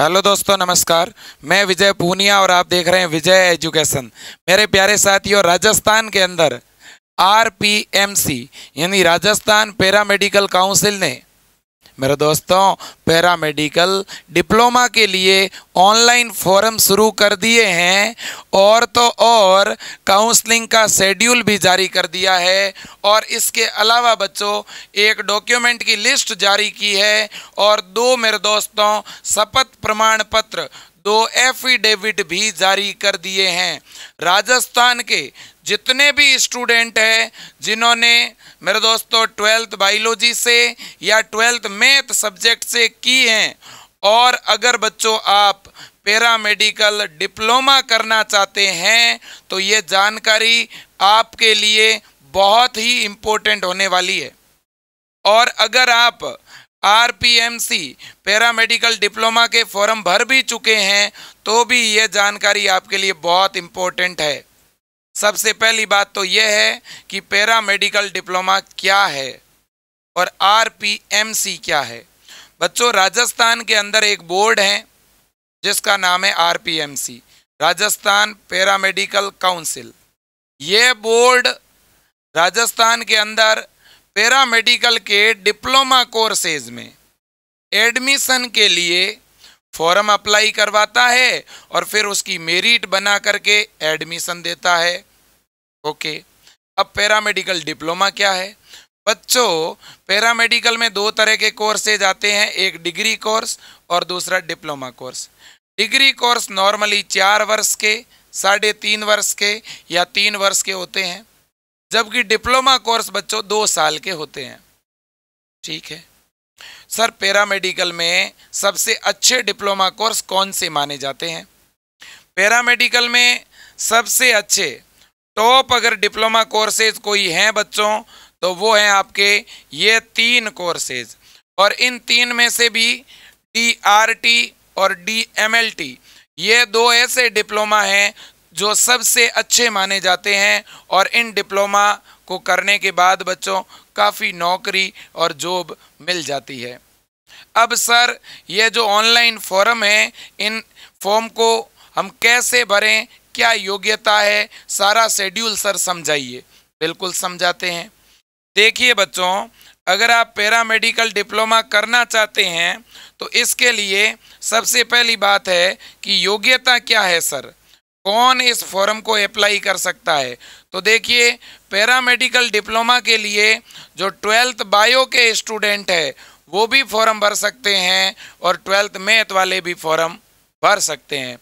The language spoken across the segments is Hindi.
हेलो दोस्तों नमस्कार मैं विजय पूनिया और आप देख रहे हैं विजय एजुकेशन मेरे प्यारे साथियों राजस्थान के अंदर आरपीएमसी यानी राजस्थान पैरामेडिकल काउंसिल ने मेरे दोस्तों पैरामेडिकल डिप्लोमा के लिए ऑनलाइन फॉरम शुरू कर दिए हैं और तो और काउंसलिंग का शेड्यूल भी जारी कर दिया है और इसके अलावा बच्चों एक डॉक्यूमेंट की लिस्ट जारी की है और दो मेरे दोस्तों शपथ प्रमाण पत्र दो एफिडेविट भी जारी कर दिए हैं राजस्थान के जितने भी स्टूडेंट हैं जिन्होंने मेरे दोस्तों ट्वेल्थ बायोलॉजी से या ट्वेल्थ मैथ सब्जेक्ट से की हैं और अगर बच्चों आप पैरामेडिकल डिप्लोमा करना चाहते हैं तो ये जानकारी आपके लिए बहुत ही इम्पोर्टेंट होने वाली है और अगर आप R P M C paramedical diploma के फॉर्म भर भी चुके हैं तो भी ये जानकारी आपके लिए बहुत इम्पोर्टेंट है सबसे पहली बात तो यह है कि पैरा मेडिकल डिप्लोमा क्या है और आरपीएमसी क्या है बच्चों राजस्थान के अंदर एक बोर्ड है जिसका नाम है RPMC Rajasthan para medical council ये बोर्ड राजस्थान के अंदर पैरा मेडिकल के डिप्लोमा कोर्सेज में एडमिशन के लिए फॉर्म अप्लाई करवाता है और फिर उसकी मेरिट बना करके एडमिशन देता है ओके अब पैरामेडिकल डिप्लोमा क्या है बच्चों पैरामेडिकल में दो तरह के कोर्सेज आते हैं एक डिग्री कोर्स और दूसरा diploma course degree course normally चार वर्ष के साढ़े तीन वर्ष के या तीन वर्ष के होते हैं जबकि डिप्लोमा कोर्स बच्चों दो साल के होते हैं ठीक है सर पैरामेडिकल में सबसे अच्छे डिप्लोमा कोर्स कौन से माने जाते हैं पैरामेडिकल में सबसे अच्छे टॉप अगर डिप्लोमा कोर्सेज कोई हैं बच्चों तो वो हैं आपके ये तीन कोर्सेज और इन तीन में से भी डी आर टी और डी एम एल टी ये दो ऐसे डिप्लोमा हैं जो सबसे अच्छे माने जाते हैं और इन डिप्लोमा को करने के बाद बच्चों काफ़ी नौकरी और जॉब मिल जाती है अब सर ये जो ऑनलाइन फॉर्म है इन फॉर्म को हम कैसे भरें क्या योग्यता है सारा शेड्यूल सर समझाइए बिल्कुल समझाते हैं देखिए बच्चों अगर आप पैरामेडिकल डिप्लोमा करना चाहते हैं तो इसके लिए सबसे पहली बात है कि योग्यता क्या है सर कौन इस फॉर्म को अप्लाई कर सकता है तो देखिए पैरामेडिकल डिप्लोमा के लिए जो ट्वेल्थ बायो के स्टूडेंट है वो भी फॉर्म भर सकते हैं और ट्वेल्थ मैथ वाले भी फॉर्म भर सकते हैं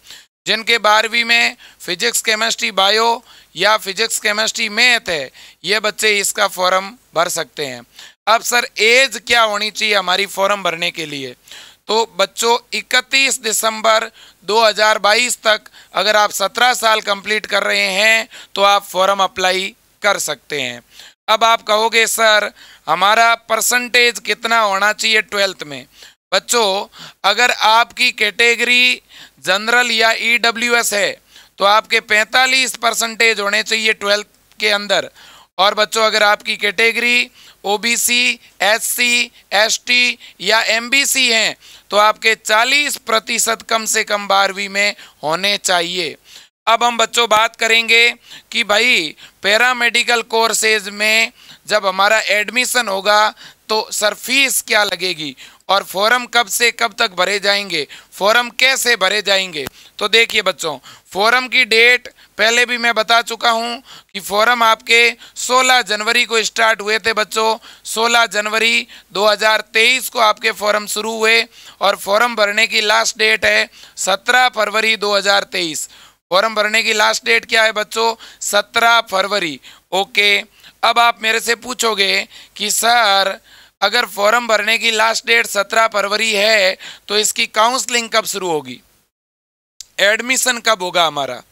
जिनके बारहवीं में फिजिक्स केमिस्ट्री बायो या फिजिक्स केमिस्ट्री मैथ है ये बच्चे इसका फॉर्म भर सकते हैं अब सर एज क्या होनी चाहिए हमारी फॉर्म भरने के लिए तो बच्चों 31 दिसंबर 2022 तक अगर आप 17 साल कंप्लीट कर रहे हैं तो आप फॉर्म अप्लाई कर सकते हैं अब आप कहोगे सर हमारा परसेंटेज कितना होना चाहिए ट्वेल्थ में बच्चों अगर आपकी कैटेगरी जनरल या ईडब्ल्यूएस e है तो आपके 45 परसेंटेज होने चाहिए ट्वेल्थ के अंदर और बच्चों अगर आपकी कैटेगरी ओबीसी एससी एसटी या एमबीसी हैं तो आपके 40 प्रतिशत कम से कम बारहवीं में होने चाहिए अब हम बच्चों बात करेंगे कि भाई पैरामेडिकल कोर्सेज में जब हमारा एडमिशन होगा तो सर फीस क्या लगेगी और फॉर्म कब से कब तक भरे जाएंगे फॉर्म कैसे भरे जाएंगे तो देखिए बच्चों फॉर्म की डेट पहले भी मैं बता चुका हूं कि फॉर्म आपके 16 जनवरी को स्टार्ट हुए थे बच्चों 16 जनवरी 2023 को आपके फॉर्म शुरू हुए और फॉर्म भरने की लास्ट डेट है 17 फरवरी 2023 फॉर्म भरने की लास्ट डेट क्या है बच्चों 17 फरवरी ओके अब आप मेरे से पूछोगे कि सर अगर फॉर्म भरने की लास्ट डेट सत्रह फरवरी है तो इसकी काउंसलिंग कब शुरू होगी एडमिशन कब होगा हमारा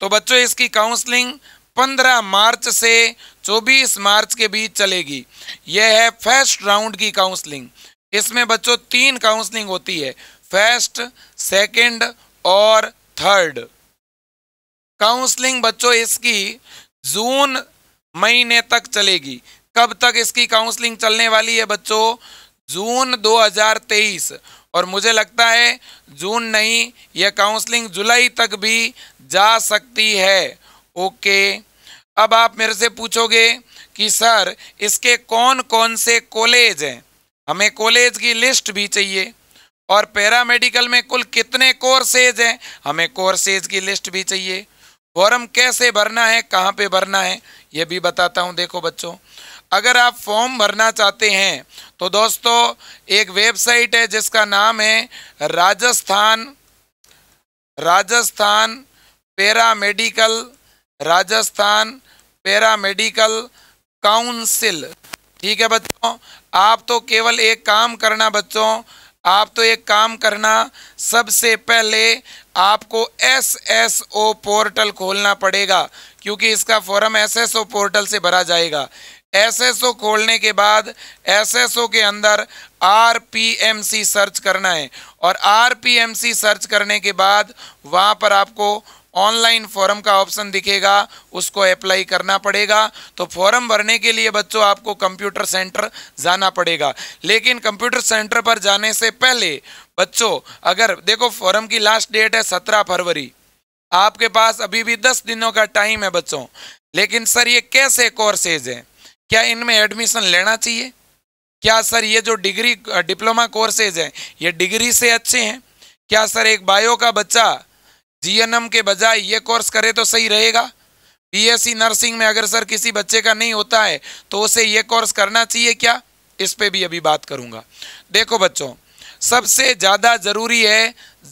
तो बच्चों इसकी काउंसलिंग 15 मार्च से 24 मार्च के बीच चलेगी यह है फर्स्ट राउंड की काउंसलिंग इसमें बच्चों तीन काउंसलिंग होती है फर्स्ट सेकंड और थर्ड काउंसलिंग बच्चों इसकी जून महीने तक चलेगी कब तक इसकी काउंसलिंग चलने वाली है बच्चों जून 2023 और मुझे लगता है जून नहीं यह काउंसलिंग जुलाई तक भी जा सकती है ओके अब आप मेरे से पूछोगे कि सर इसके कौन कौन से कॉलेज हैं हमें कॉलेज की लिस्ट भी चाहिए और पैरामेडिकल में कुल कितने कोर्सेज हैं हमें कोर्सेज की लिस्ट भी चाहिए फॉर्म कैसे भरना है कहाँ पे भरना है ये भी बताता हूँ देखो बच्चों अगर आप फॉर्म भरना चाहते हैं तो दोस्तों एक वेबसाइट है जिसका नाम है Rajasthan Rajasthan paramedical Rajasthan paramedical council ठीक है बच्चों आप तो केवल एक काम करना बच्चों आप तो एक काम करना सबसे पहले आपको एस एस ओ पोर्टल खोलना पड़ेगा क्योंकि इसका form S S O portal से भरा जाएगा एसएसओ खोलने के बाद एसएसओ के अंदर आरपीएमसी सर्च करना है और आरपीएमसी सर्च करने के बाद वहाँ पर आपको ऑनलाइन फॉर्म का ऑप्शन दिखेगा उसको अप्लाई करना पड़ेगा तो फॉर्म भरने के लिए बच्चों आपको कंप्यूटर सेंटर जाना पड़ेगा लेकिन कंप्यूटर सेंटर पर जाने से पहले बच्चों अगर देखो फॉर्म की लास्ट डेट है सत्रह फरवरी आपके पास अभी भी दस दिनों का टाइम है बच्चों लेकिन सर ये कैसे कोर्सेज हैं क्या इनमें एडमिशन लेना चाहिए क्या सर ये जो डिग्री डिप्लोमा कोर्सेज हैं ये डिग्री से अच्छे हैं क्या सर एक बायो का बच्चा जीएनएम के बजाय ये कोर्स करे तो सही रहेगा बीएससी नर्सिंग e में अगर सर किसी बच्चे का नहीं होता है तो उसे ये कोर्स करना चाहिए क्या इस पर भी अभी बात करूँगा देखो बच्चों सबसे ज़्यादा ज़रूरी है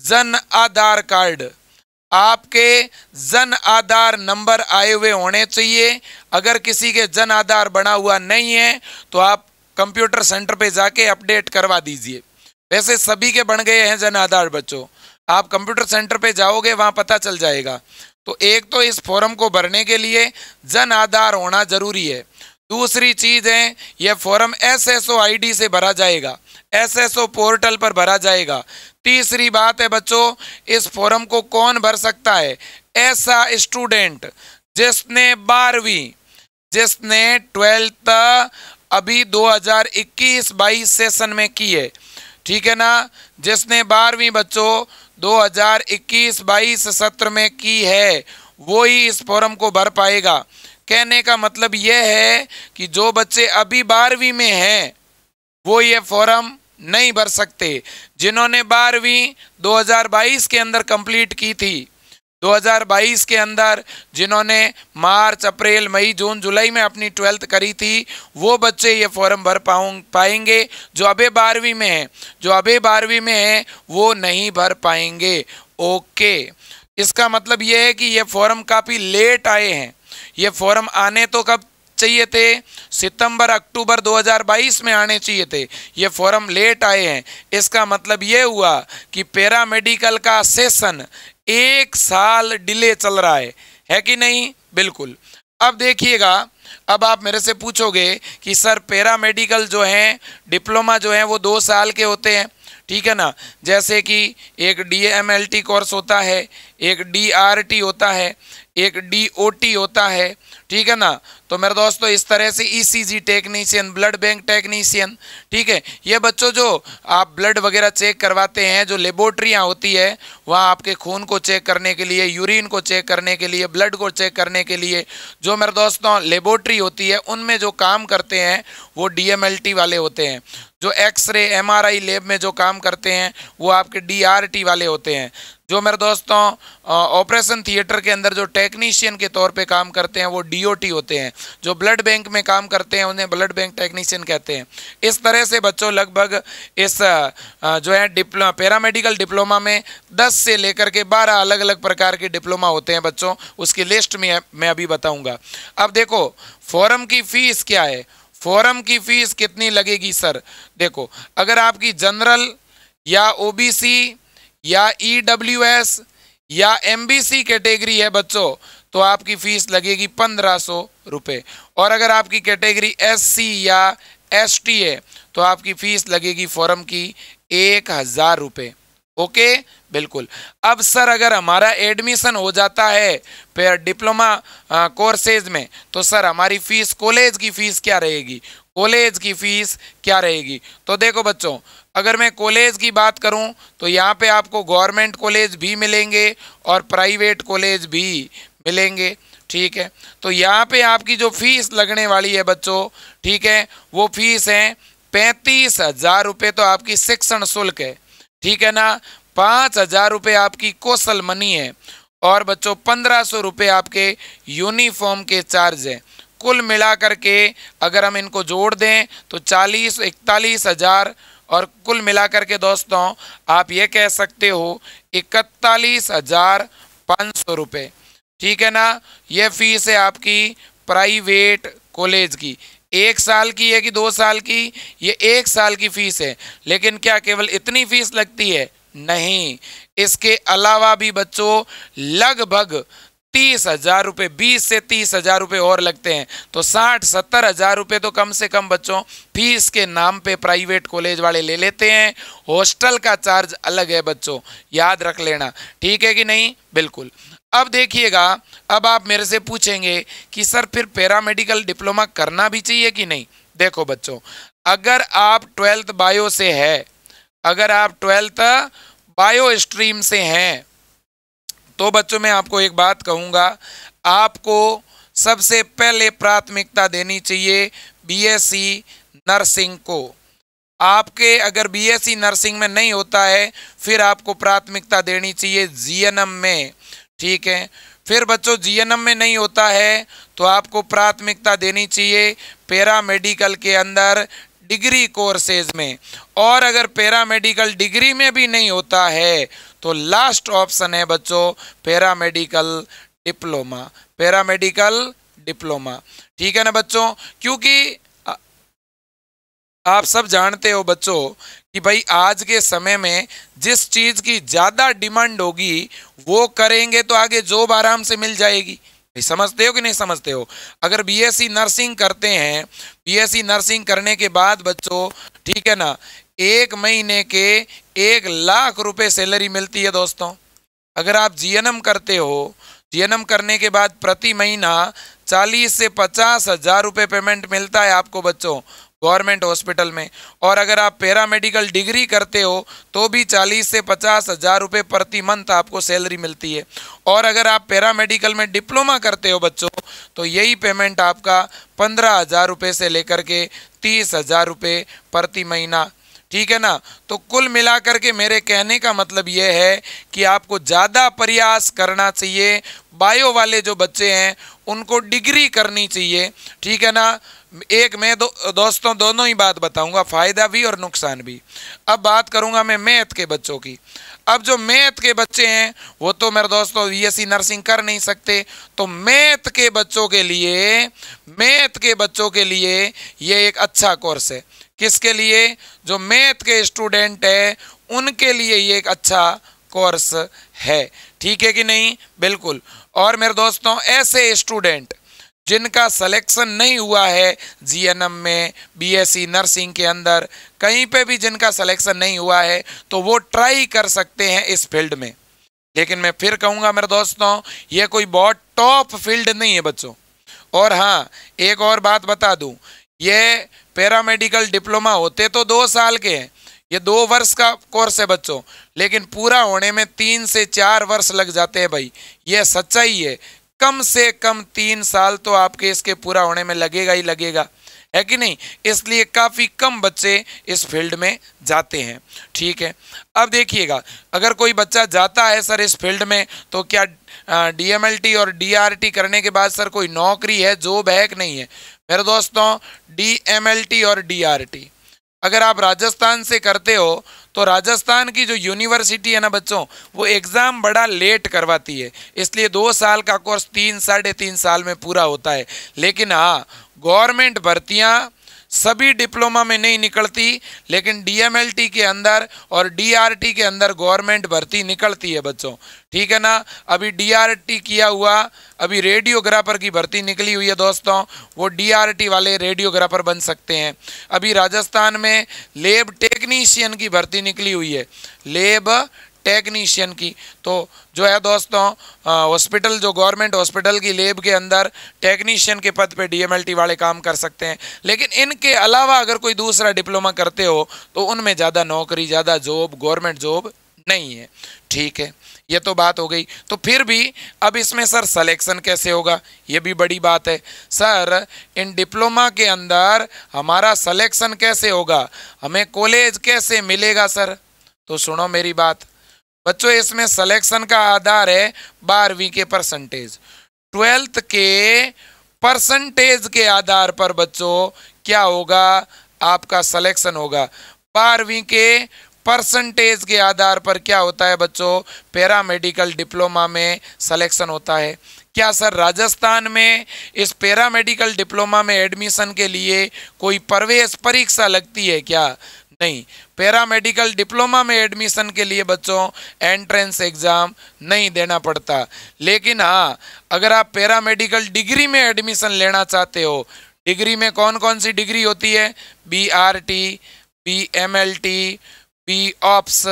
जन आधार कार्ड आपके जन आधार नंबर आए हुए होने चाहिए अगर किसी के जन आधार बना हुआ नहीं है तो आप कंप्यूटर सेंटर पे जाके अपडेट करवा दीजिए वैसे सभी के बन गए हैं जन आधार बच्चों आप कंप्यूटर सेंटर पे जाओगे वहाँ पता चल जाएगा तो एक तो इस फॉर्म को भरने के लिए जन आधार होना जरूरी है दूसरी चीज़ है यह फॉर्म एसएसओ आईडी से भरा जाएगा एसएसओ पोर्टल पर भरा जाएगा तीसरी बात है बच्चों इस फॉर्म को कौन भर सकता है ऐसा स्टूडेंट जिसने बारहवीं जिसने ट्वेल्थ अभी 2021 हजार सेशन में की है ठीक है ना जिसने बारहवीं बच्चों 2021 हजार सत्र में की है वो ही इस फॉरम को भर पाएगा कहने का मतलब यह है कि जो बच्चे अभी बारहवीं में हैं वो ये फॉरम नहीं भर सकते जिन्होंने बारहवीं 2022 के अंदर कंप्लीट की थी 2022 के अंदर जिन्होंने मार्च अप्रैल मई जून जुलाई में अपनी ट्वेल्थ करी थी वो बच्चे ये फॉर्म भर पाऊँ पाएंगे जो अभी बारहवीं में हैं जो अभी बारहवीं में है वो नहीं भर पाएंगे ओके इसका मतलब ये है कि ये फॉर्म काफ़ी लेट आए हैं ये फॉर्म आने तो कब चाहिए थे सितंबर अक्टूबर 2022 में आने चाहिए थे ये फॉर्म लेट आए हैं इसका मतलब ये हुआ कि पैरामेडिकल का सेशन एक साल डिले चल रहा है है कि नहीं बिल्कुल अब देखिएगा अब आप मेरे से पूछोगे कि सर पैरा मेडिकल जो हैं डिप्लोमा जो हैं वो दो साल के होते हैं ठीक है ना जैसे कि एक डी कोर्स होता है एक डी होता है एक डी होता है ठीक है ना तो मेरे दोस्तों इस तरह से ECG technician blood bank technician ठीक है ये बच्चों जो आप ब्लड वगैरह चेक करवाते हैं जो लेबोरेटरियाँ होती है वहाँ आपके खून को चेक करने के लिए यूरिन को चेक करने के लिए ब्लड को चेक करने के लिए जो मेरे दोस्तों लेबोरेटरी होती है उनमें जो काम करते हैं वो डी वाले होते हैं जो एक्सरे एमआरआई लैब में जो काम करते हैं वो आपके डीआरटी वाले होते हैं जो मेरे दोस्तों ऑपरेशन थिएटर के अंदर जो टेक्नीशियन के तौर पे काम करते हैं वो डीओटी होते हैं जो ब्लड बैंक में काम करते हैं उन्हें ब्लड बैंक टेक्नीशियन कहते हैं इस तरह से बच्चों लगभग इस जो है डिप्लो पैरामेडिकल डिप्लोमा में दस से लेकर के बारह अलग अलग प्रकार के डिप्लोमा होते हैं बच्चों उसकी लिस्ट में मैं अभी बताऊँगा अब देखो फॉरम की फ़ीस क्या है फॉरम की फ़ीस कितनी लगेगी सर देखो अगर आपकी जनरल या ओ या एस e या एमबीसी कैटेगरी है बच्चों तो आपकी फीस लगेगी पंद्रह सौ रुपये और अगर आपकी कैटेगरी एससी या एसटी है तो आपकी फीस लगेगी फॉर्म की एक हज़ार रुपये ओके बिल्कुल अब सर अगर हमारा एडमिशन हो जाता है फिर डिप्लोमा कोर्सेज में तो सर हमारी फीस कॉलेज की फ़ीस क्या रहेगी कॉलेज की फ़ीस क्या रहेगी तो देखो बच्चों अगर मैं कॉलेज की बात करूं तो यहाँ पे आपको गवर्नमेंट कॉलेज भी मिलेंगे और प्राइवेट कॉलेज भी मिलेंगे ठीक है तो यहाँ पे आपकी जो फीस लगने वाली है बच्चों ठीक है वो फीस है पैंतीस हज़ार रुपये तो आपकी शिक्षण शुल्क है ठीक है ना पाँच हज़ार रुपये आपकी कौशल मनी है और बच्चों पंद्रह सौ रुपये आपके यूनिफॉर्म के चार्ज हैं कुल मिला के अगर हम इनको जोड़ दें तो चालीस इकतालीस हज़ार और कुल मिलाकर के दोस्तों आप ये कह सकते हो इकतालीस हजार पाँच सौ रुपये ठीक है ना ये फीस है आपकी प्राइवेट कॉलेज की एक साल की है कि दो साल की ये एक साल की फ़ीस है लेकिन क्या केवल इतनी फ़ीस लगती है नहीं इसके अलावा भी बच्चों लगभग तीस हजार रुपये बीस से तीस हजार रुपये और लगते हैं तो साठ सत्तर हजार रुपये तो कम से कम बच्चों फीस के नाम पे प्राइवेट कॉलेज वाले ले लेते हैं हॉस्टल का चार्ज अलग है बच्चों याद रख लेना ठीक है कि नहीं बिल्कुल अब देखिएगा अब आप मेरे से पूछेंगे कि सर फिर पैरामेडिकल डिप्लोमा करना भी चाहिए कि नहीं देखो बच्चों अगर आप ट्वेल्थ बायो से है अगर आप ट्वेल्थ बायो स्ट्रीम से हैं तो बच्चों मैं आपको एक बात कहूँगा आपको सबसे पहले प्राथमिकता देनी चाहिए बीएससी नर्सिंग को आपके अगर बीएससी नर्सिंग में नहीं होता है फिर आपको प्राथमिकता देनी चाहिए जीएनएम में ठीक है फिर बच्चों जीएनएम में नहीं होता है तो आपको प्राथमिकता देनी चाहिए पैरामेडिकल के अंदर डिग्री कोर्सेज में और अगर पैरामेडिकल डिग्री में भी नहीं होता है तो लास्ट ऑप्शन है बच्चों पैरामेडिकल डिप्लोमा पैरामेडिकल डिप्लोमा ठीक है ना बच्चों क्योंकि आप सब जानते हो बच्चों कि भाई आज के समय में जिस चीज़ की ज़्यादा डिमांड होगी वो करेंगे तो आगे जॉब आराम से मिल जाएगी समझते हो कि नहीं समझते हो अगर बीएससी नर्सिंग e करते हैं बीएससी नर्सिंग e करने के बाद बच्चों ठीक है ना एक महीने के एक लाख रुपए सैलरी मिलती है दोस्तों अगर आप जीएनएम करते हो जीएनएम करने के बाद प्रति महीना चालीस से पचास हज़ार रुपये पेमेंट मिलता है आपको बच्चों गवर्नमेंट हॉस्पिटल में और अगर आप पैरामेडिकल डिग्री करते हो तो भी चालीस से पचास हज़ार रुपये प्रति मंथ आपको सैलरी मिलती है और अगर आप पैरामेडिकल में डिप्लोमा करते हो बच्चों तो यही पेमेंट आपका पंद्रह हज़ार रुपये से लेकर के तीस हज़ार रुपये प्रति महीना ठीक है ना तो कुल मिलाकर के मेरे कहने का मतलब यह है कि आपको ज़्यादा प्रयास करना चाहिए बायो वाले जो बच्चे हैं उनको डिग्री करनी चाहिए ठीक है ना एक मैं दो दोस्तों दोनों ही बात बताऊंगा फ़ायदा भी और नुकसान भी अब बात करूंगा मैं मैथ के बच्चों की अब जो मैथ के बच्चे हैं वो तो मेरे दोस्तों सी नर्सिंग कर नहीं सकते तो मैथ के बच्चों के लिए मैथ के बच्चों के लिए ये एक अच्छा कोर्स है किसके लिए जो मैथ के स्टूडेंट है उनके लिए ये एक अच्छा कोर्स है ठीक है कि नहीं बिल्कुल और मेरे दोस्तों ऐसे स्टूडेंट जिनका सिलेक्शन नहीं हुआ है जीएनएम में बीएससी नर्सिंग e के अंदर कहीं पे भी जिनका सिलेक्शन नहीं हुआ है तो वो ट्राई कर सकते हैं इस फील्ड में लेकिन मैं फिर कहूँगा मेरे दोस्तों ये कोई बहुत टॉप फील्ड नहीं है बच्चों और हाँ एक और बात बता दूँ ये पैरामेडिकल डिप्लोमा होते तो दो साल के हैं ये दो वर्ष का कोर्स है बच्चों लेकिन पूरा होने में तीन से चार वर्ष लग जाते हैं भाई ये सच्चाई है कम से कम तीन साल तो आपके इसके पूरा होने में लगेगा ही लगेगा है कि नहीं इसलिए काफ़ी कम बच्चे इस फील्ड में जाते हैं ठीक है अब देखिएगा अगर कोई बच्चा जाता है सर इस फील्ड में तो क्या डीएमएलटी और डीआरटी करने के बाद सर कोई नौकरी है जॉब है कि नहीं है मेरे दोस्तों डी और डी अगर आप राजस्थान से करते हो तो राजस्थान की जो यूनिवर्सिटी है ना बच्चों वो एग्ज़ाम बड़ा लेट करवाती है इसलिए दो साल का कोर्स तीन साढ़े तीन साल में पूरा होता है लेकिन हाँ गवर्नमेंट भर्तियाँ सभी डिप्लोमा में नहीं निकलती लेकिन डीएमएलटी के अंदर और डीआरटी के अंदर गवर्नमेंट भर्ती निकलती है बच्चों ठीक है ना अभी डीआरटी किया हुआ अभी रेडियोग्राफर की भर्ती निकली हुई है दोस्तों वो डीआरटी वाले रेडियोग्राफर बन सकते हैं अभी राजस्थान में लेब टेक्नीशियन की भर्ती निकली हुई है लेब टेक्नीशियन की तो जो है दोस्तों हॉस्पिटल जो गवर्नमेंट हॉस्पिटल की लेब के अंदर टेक्नीशियन के पद पे डीएमएलटी वाले काम कर सकते हैं लेकिन इनके अलावा अगर कोई दूसरा डिप्लोमा करते हो तो उनमें ज़्यादा नौकरी ज़्यादा जॉब गवर्नमेंट जॉब नहीं है ठीक है ये तो बात हो गई तो फिर भी अब इसमें सर सलेक्शन कैसे होगा ये भी बड़ी बात है सर इन डिप्लोमा के अंदर हमारा सलेक्शन कैसे होगा हमें कॉलेज कैसे मिलेगा सर तो सुनो मेरी बात बच्चों इसमें सिलेक्शन का आधार है बारहवीं के परसेंटेज ट्वेल्थ के परसेंटेज के आधार पर बच्चों क्या होगा आपका सिलेक्शन होगा बारहवीं के परसेंटेज के आधार पर क्या होता है बच्चों पैरामेडिकल डिप्लोमा में सिलेक्शन होता है क्या सर राजस्थान में इस पैरामेडिकल डिप्लोमा में एडमिशन के लिए कोई प्रवेश परीक्षा लगती है क्या नहीं पैरामेडिकल डिप्लोमा में एडमिशन के लिए बच्चों एंट्रेंस एग्ज़ाम नहीं देना पड़ता लेकिन हाँ अगर आप पैरामेडिकल डिग्री में एडमिशन लेना चाहते हो डिग्री में कौन कौन सी डिग्री होती है B R T B M L T B ops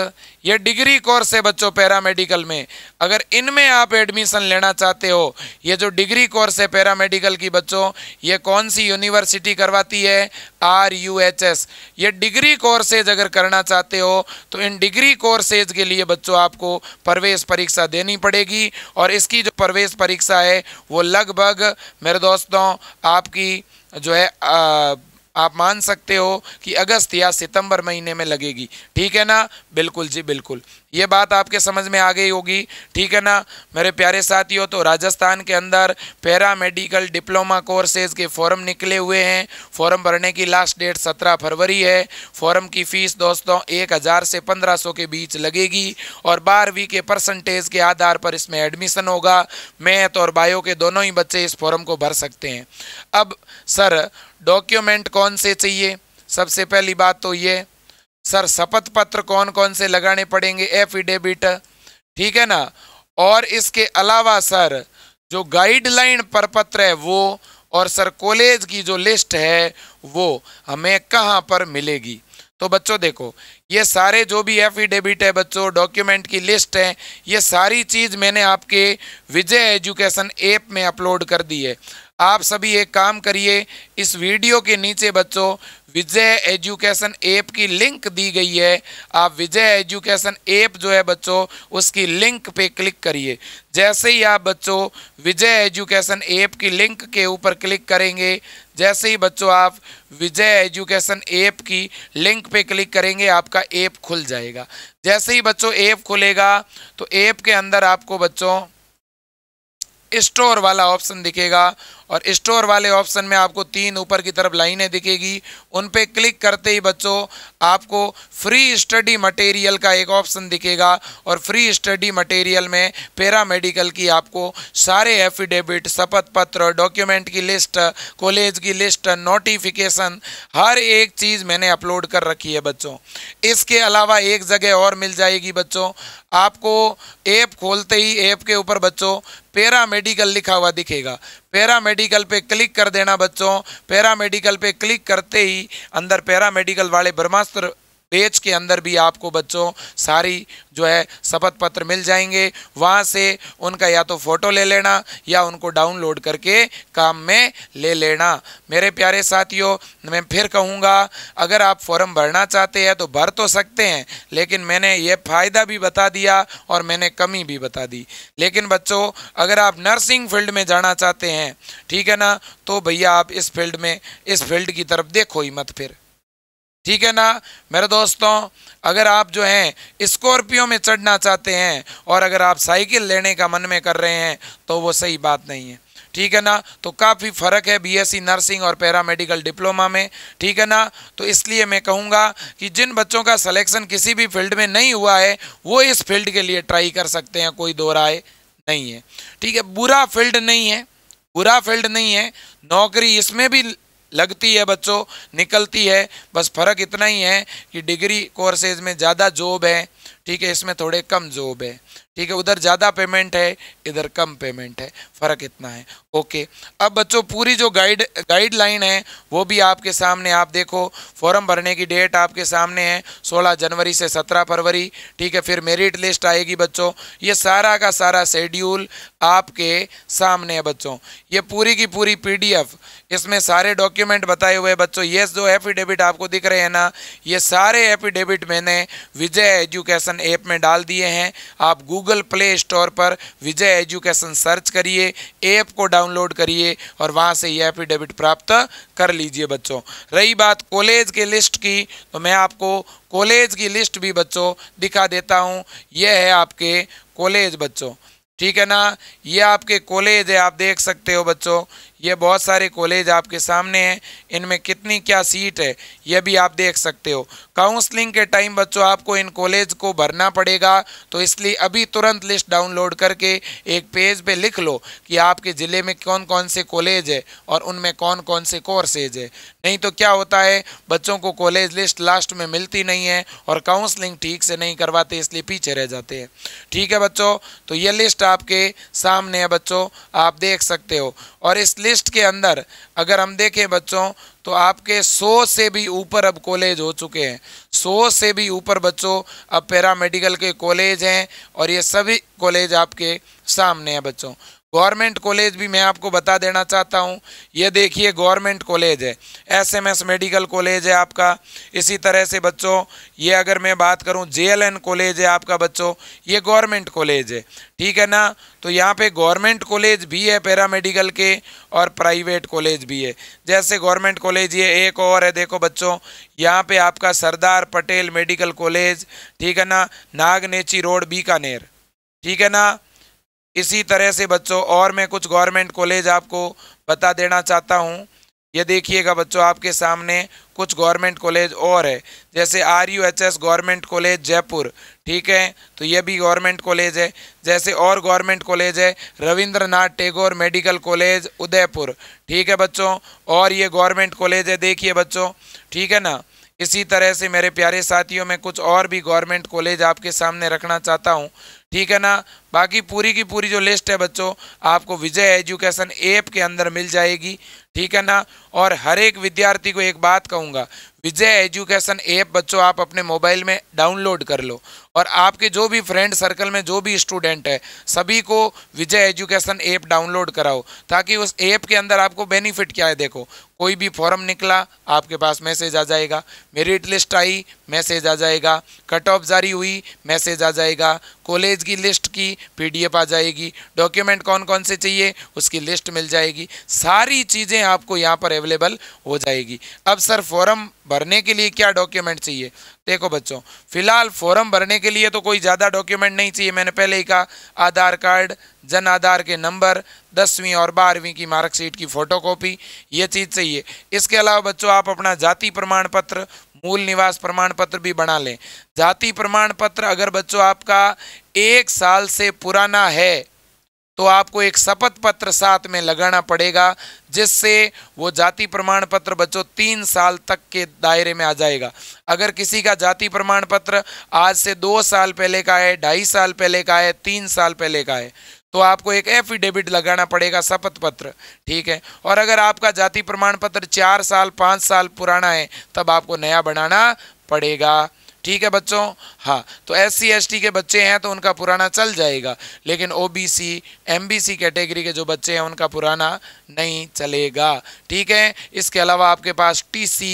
ये डिग्री कोर्स है बच्चों पैरामेडिकल में अगर इनमें आप एडमिशन लेना चाहते हो ये जो डिग्री कोर्स है पैरामेडिकल की बच्चों ये कौन सी यूनिवर्सिटी करवाती है आर यू एच एस ये डिग्री कोर्सेज अगर करना चाहते हो तो इन डिग्री कोर्सेज के लिए बच्चों आपको प्रवेश परीक्षा देनी पड़ेगी और इसकी जो प्रवेश परीक्षा है वो लगभग मेरे दोस्तों आपकी जो है आ, आप मान सकते हो कि अगस्त या सितंबर महीने में लगेगी ठीक है ना बिल्कुल जी बिल्कुल ये बात आपके समझ में आ गई होगी ठीक है ना मेरे प्यारे साथियों तो राजस्थान के अंदर पैरा मेडिकल डिप्लोमा कोर्सेज के फॉर्म निकले हुए हैं फॉर्म भरने की लास्ट डेट सत्रह फरवरी है फॉर्म की फ़ीस दोस्तों एक हज़ार से पंद्रह सौ के बीच लगेगी और बारहवीं के परसेंटेज के आधार पर इसमें एडमिशन होगा मैथ और बायो के दोनों ही बच्चे इस फॉर्म को भर सकते हैं अब सर डॉक्यूमेंट कौन से चाहिए सबसे पहली बात तो ये सर शपथ पत्र कौन कौन से लगाने पड़ेंगे एफिडेविट ठीक है ना और इसके अलावा सर जो गाइडलाइन परपत्र है वो और सर कॉलेज की जो लिस्ट है वो हमें कहाँ पर मिलेगी तो बच्चों देखो ये सारे जो भी एफिडेविट है बच्चों डॉक्यूमेंट की लिस्ट है ये सारी चीज़ मैंने आपके विजय एजुकेशन ऐप में अपलोड कर दी है आप सभी एक काम करिए इस वीडियो के नीचे बच्चों विजय एजुकेशन ऐप की लिंक दी गई है आप विजय एजुकेशन ऐप जो है बच्चों उसकी लिंक पे क्लिक करिए जैसे ही आप बच्चों विजय एजुकेशन ऐप की लिंक के ऊपर क्लिक करेंगे जैसे ही बच्चों आप विजय एजुकेशन ऐप की लिंक पे क्लिक करेंगे आपका ऐप खुल जाएगा जैसे ही बच्चों ऐप खुलेगा तो ऐप के अंदर आपको बच्चों स्टोर वाला ऑप्शन दिखेगा और स्टोर वाले ऑप्शन में आपको तीन ऊपर की तरफ लाइनें दिखेगी उन पे क्लिक करते ही बच्चों आपको फ्री स्टडी मटेरियल का एक ऑप्शन दिखेगा और फ्री स्टडी मटेरियल में पैरामेडिकल की आपको सारे एफिडेविट शपथ पत्र डॉक्यूमेंट की लिस्ट कॉलेज की लिस्ट नोटिफिकेशन हर एक चीज़ मैंने अपलोड कर रखी है बच्चों इसके अलावा एक जगह और मिल जाएगी बच्चों आपको ऐप खोलते ही ऐप के ऊपर बच्चों पैरा मेडिकल लिखा हुआ दिखेगा पैरा मेडिकल पे क्लिक कर देना बच्चों पैरा मेडिकल पे क्लिक करते ही अंदर पैरा मेडिकल वाले ब्रह्मास्त्र पेज के अंदर भी आपको बच्चों सारी जो है शपथ पत्र मिल जाएंगे वहाँ से उनका या तो फ़ोटो ले लेना या उनको डाउनलोड करके काम में ले लेना मेरे प्यारे साथियों मैं फिर कहूँगा अगर आप फॉर्म भरना चाहते हैं तो भर तो सकते हैं लेकिन मैंने ये फ़ायदा भी बता दिया और मैंने कमी भी बता दी लेकिन बच्चों अगर आप नर्सिंग फील्ड में जाना चाहते हैं ठीक है ना तो भैया आप इस फील्ड में इस फील्ड की तरफ देखो ही मत फिर ठीक है ना मेरे दोस्तों अगर आप जो हैं स्कॉर्पियो में चढ़ना चाहते हैं और अगर आप साइकिल लेने का मन में कर रहे हैं तो वो सही बात नहीं है ठीक है ना तो काफ़ी फ़र्क है बीएससी नर्सिंग और पैरामेडिकल डिप्लोमा में ठीक है ना तो इसलिए मैं कहूँगा कि जिन बच्चों का सलेक्शन किसी भी फील्ड में नहीं हुआ है वो इस फील्ड के लिए ट्राई कर सकते हैं कोई दो राय नहीं है ठीक है बुरा फील्ड नहीं है बुरा फील्ड नहीं है नौकरी इसमें भी लगती है बच्चों निकलती है बस फ़र्क इतना ही है कि डिग्री कोर्सेज में ज़्यादा जॉब है ठीक है इसमें थोड़े कम जॉब है ठीक है उधर ज़्यादा पेमेंट है इधर कम पेमेंट है फ़र्क इतना है ओके अब बच्चों पूरी जो गाइड गाइडलाइन है वो भी आपके सामने आप देखो फॉर्म भरने की डेट आपके सामने है 16 जनवरी से 17 फरवरी ठीक है फिर मेरिट लिस्ट आएगी बच्चों ये सारा का सारा शेड्यूल आपके सामने है बच्चों ये पूरी की पूरी पी इसमें सारे डॉक्यूमेंट बताए हुए बच्चों ये जो एफिडेविट आपको दिख रहे हैं ना ये सारे एफिडेविट मैंने विजय एजुकेशन ऐप में डाल दिए हैं आप गूगल गूगल प्ले स्टोर पर विजय एजुकेशन सर्च करिए ऐप को डाउनलोड करिए और वहाँ से ये एफिडेविट प्राप्त कर लीजिए बच्चों रही बात कॉलेज के लिस्ट की तो मैं आपको कॉलेज की लिस्ट भी बच्चों दिखा देता हूँ यह है आपके कॉलेज बच्चों ठीक है ना ये आपके कॉलेज है आप देख सकते हो बच्चों ये बहुत सारे कॉलेज आपके सामने हैं इनमें कितनी क्या सीट है ये भी आप देख सकते हो काउंसलिंग के टाइम बच्चों आपको इन कॉलेज को भरना पड़ेगा तो इसलिए अभी तुरंत लिस्ट डाउनलोड करके एक पेज पे लिख लो कि आपके ज़िले में कौन कौन से कॉलेज है और उनमें कौन कौन से कोर्सेज है नहीं तो क्या होता है बच्चों को कॉलेज लिस्ट लास्ट में मिलती नहीं है और काउंसलिंग ठीक से नहीं करवाते इसलिए पीछे रह जाते हैं ठीक है बच्चों तो ये लिस्ट आपके सामने है बच्चों आप देख सकते हो और इस लिस्ट के अंदर अगर हम देखें बच्चों तो आपके 100 से भी ऊपर अब कॉलेज हो चुके हैं 100 से भी ऊपर बच्चों अब पैरामेडिकल के कॉलेज हैं और ये सभी कॉलेज आपके सामने हैं बच्चों गवर्नमेंट कॉलेज भी मैं आपको बता देना चाहता हूँ ये देखिए गवर्नमेंट कॉलेज है एसएमएस मेडिकल कॉलेज है आपका इसी तरह से बच्चों ये अगर मैं बात करूँ जेएलएन कॉलेज है आपका बच्चों ये गवर्नमेंट कॉलेज है ठीक है ना तो यहाँ पे गवर्नमेंट कॉलेज भी है पैरामेडिकल के और प्राइवेट कॉलेज भी है जैसे गवर्नमेंट कॉलेज ये एक और है देखो बच्चों यहाँ पे आपका सरदार पटेल मेडिकल कॉलेज ठीक है ना नागनेची रोड बीकानेर ठीक है ना इसी तरह से बच्चों और मैं कुछ गवर्नमेंट कॉलेज आपको बता देना चाहता हूँ ये देखिएगा बच्चों आपके सामने कुछ गवर्नमेंट कॉलेज और है जैसे R U H S government college Jaipur ठीक है तो ये भी गवर्नमेंट कॉलेज है जैसे और गवर्नमेंट कॉलेज है रविंद्रनाथ टैगोर मेडिकल कॉलेज उदयपुर ठीक है बच्चों और ये गवर्नमेंट कॉलेज है देखिए बच्चों ठीक है ना इसी तरह से मेरे प्यारे साथियों में कुछ और भी गवर्नमेंट कॉलेज आपके सामने रखना चाहता हूँ ठीक है ना बाकी पूरी की पूरी जो लिस्ट है बच्चों आपको विजय एजुकेशन ऐप के अंदर मिल जाएगी ठीक है ना और हर एक विद्यार्थी को एक बात कहूँगा विजय एजुकेशन ऐप बच्चों आप अपने मोबाइल में डाउनलोड कर लो और आपके जो भी फ्रेंड सर्कल में जो भी स्टूडेंट है सभी को विजय एजुकेशन ऐप डाउनलोड कराओ ताकि उस ऐप के अंदर आपको बेनिफिट क्या है देखो कोई भी फॉर्म निकला आपके पास मैसेज आ जाएगा मेरिट लिस्ट आई मैसेज आ जाएगा कट ऑफ जारी हुई मैसेज आ जाएगा कॉलेज की लिस्ट की पीडीएफ आ जाएगी डॉक्यूमेंट कौन कौन से चाहिए उसकी लिस्ट मिल जाएगी सारी चीज़ें आपको यहाँ पर अवेलेबल हो जाएगी अब सर फॉर्म भरने के लिए क्या डॉक्यूमेंट चाहिए देखो बच्चों फिलहाल फॉर्म भरने के लिए तो कोई ज़्यादा डॉक्यूमेंट नहीं चाहिए मैंने पहले ही कहा आधार कार्ड जन आधार के नंबर दसवीं और बारहवीं की मार्कशीट की फ़ोटोकॉपी ये चीज़ चाहिए इसके अलावा बच्चों आप अपना जाति प्रमाण पत्र मूल निवास प्रमाण पत्र भी बना लें जाति प्रमाण पत्र अगर बच्चों आपका एक साल से पुराना है तो आपको एक शपथ पत्र साथ में लगाना पड़ेगा जिससे वो जाति प्रमाण पत्र बच्चों तीन साल तक के दायरे में आ जाएगा अगर किसी का जाति प्रमाण पत्र आज से दो साल पहले का है ढाई साल पहले का है तीन साल पहले का है तो आपको एक एफिडेविट लगाना पड़ेगा शपथ पत्र ठीक है और अगर आपका जाति प्रमाण पत्र चार साल पाँच साल पुराना है तब आपको नया बनाना पड़ेगा ठीक है बच्चों हाँ तो एस सी के बच्चे हैं तो उनका पुराना चल जाएगा लेकिन O B C M B C category के जो बच्चे हैं उनका पुराना नहीं चलेगा ठीक है इसके अलावा आपके पास टी सी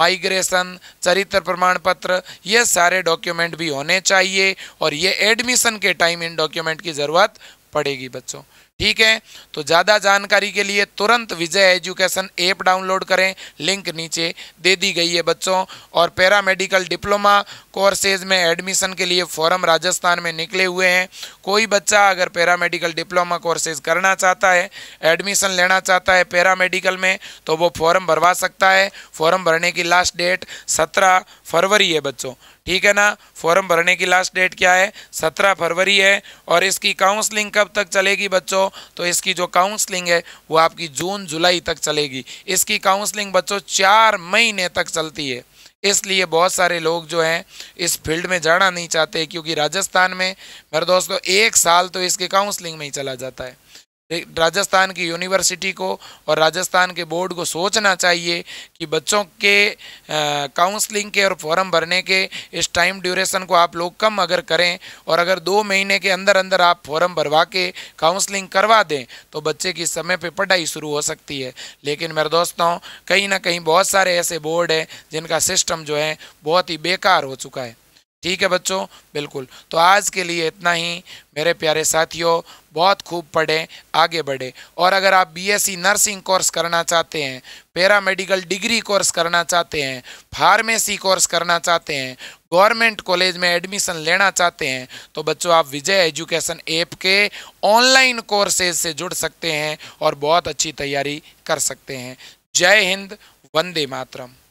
माइग्रेशन चरित्र प्रमाण पत्र ये सारे डॉक्यूमेंट भी होने चाहिए और ये एडमिशन के टाइम इन डॉक्यूमेंट की ज़रूरत पड़ेगी बच्चों ठीक है तो ज़्यादा जानकारी के लिए तुरंत विजय एजुकेशन ऐप डाउनलोड करें लिंक नीचे दे दी गई है बच्चों और पैरामेडिकल डिप्लोमा कोर्सेज में एडमिशन के लिए फॉर्म राजस्थान में निकले हुए हैं कोई बच्चा अगर पैरामेडिकल डिप्लोमा कोर्सेज करना चाहता है एडमिशन लेना चाहता है पैरामेडिकल में तो वो फॉर्म भरवा सकता है फॉर्म भरने की लास्ट डेट सत्रह फरवरी है बच्चों ठीक है ना फॉर्म भरने की लास्ट डेट क्या है सत्रह फरवरी है और इसकी काउंसलिंग कब तक चलेगी बच्चों तो इसकी जो काउंसलिंग है वो आपकी जून जुलाई तक चलेगी इसकी काउंसलिंग बच्चों चार महीने तक चलती है इसलिए बहुत सारे लोग जो हैं इस फील्ड में जाना नहीं चाहते क्योंकि राजस्थान में मेरे दोस्तों एक साल तो इसके काउंसलिंग में ही चला जाता है राजस्थान की यूनिवर्सिटी को और राजस्थान के बोर्ड को सोचना चाहिए कि बच्चों के काउंसलिंग के और फॉर्म भरने के इस टाइम ड्यूरेशन को आप लोग कम अगर करें और अगर दो महीने के अंदर अंदर आप फॉर्म भरवा के काउंसलिंग करवा दें तो बच्चे की समय पे पढ़ाई शुरू हो सकती है लेकिन मेरे दोस्तों कहीं ना कहीं बहुत सारे ऐसे बोर्ड हैं जिनका सिस्टम जो है बहुत ही बेकार हो चुका है ठीक है बच्चों बिल्कुल तो आज के लिए इतना ही मेरे प्यारे साथियों बहुत खूब पढ़ें आगे बढ़े और अगर आप बीएससी e नर्सिंग कोर्स करना चाहते हैं पैरा मेडिकल डिग्री कोर्स करना चाहते हैं फार्मेसी कोर्स करना चाहते हैं गवर्नमेंट कॉलेज में एडमिशन लेना चाहते हैं तो बच्चों आप विजय एजुकेशन ऐप के ऑनलाइन कोर्सेज से जुड़ सकते हैं और बहुत अच्छी तैयारी कर सकते हैं जय हिंद वंदे मातरम